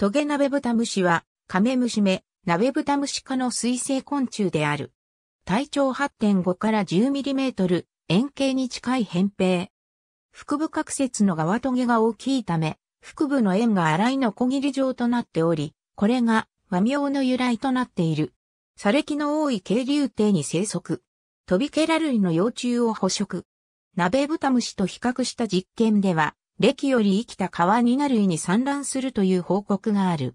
トゲナベブタムシは、カメムシ目、ナベブタムシ科の水生昆虫である。体長8.5から10ミリメートル、円形に近い扁平。腹部角節の側トゲが大きいため、腹部の円が荒いのこぎり状となっており、これが和名の由来となっている。砂礫の多い渓流底に生息。トビケラ類の幼虫を捕食。ナベブタムシと比較した実験では、歴より生きた川になる類に産卵するという報告がある。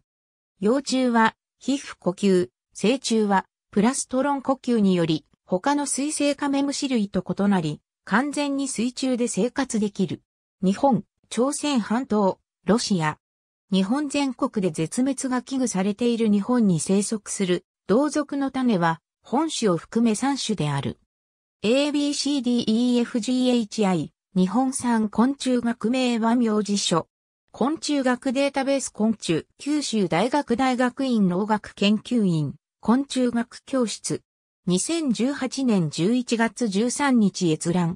幼虫は皮膚呼吸、成虫はプラストロン呼吸により他の水生カメムシ類と異なり完全に水中で生活できる。日本、朝鮮半島、ロシア。日本全国で絶滅が危惧されている日本に生息する同族の種は本種を含め3種である。ABCDEFGHI 日本産昆虫学名は名字書。昆虫学データベース昆虫、九州大学大学院農学研究院、昆虫学教室。2018年11月13日閲覧。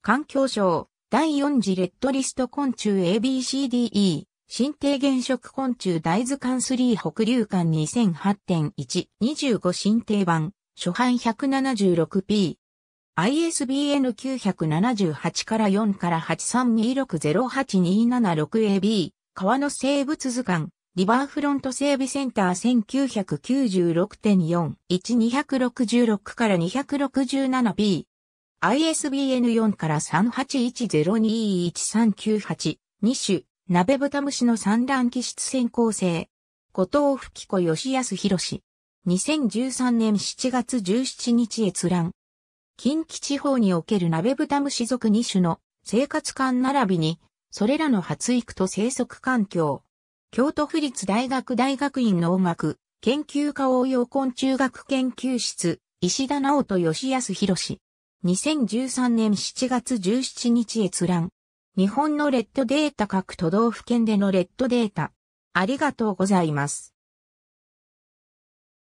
環境省、第4次レッドリスト昆虫 ABCDE、新定原色昆虫大図鑑3北流館2008.1、25新定版、初版 176p。ISBN 978から4から8 3 2 6 0 8 2 7 6 a b 川の生物図鑑、リバーフロント整備センター1996.4、1266から267 b ISBN 4から3 8 1 0 2 1 3 9 8 2種、鍋豚虫の産卵気質先行性。後藤吹子義康博士。2013年7月17日閲覧。近畿地方における鍋豚虫属2種の生活館並びに、それらの発育と生息環境。京都府立大学大学院農学研究科応用昆虫学研究室、石田直人吉安博2013年7月17日閲覧。日本のレッドデータ各都道府県でのレッドデータ。ありがとうございます。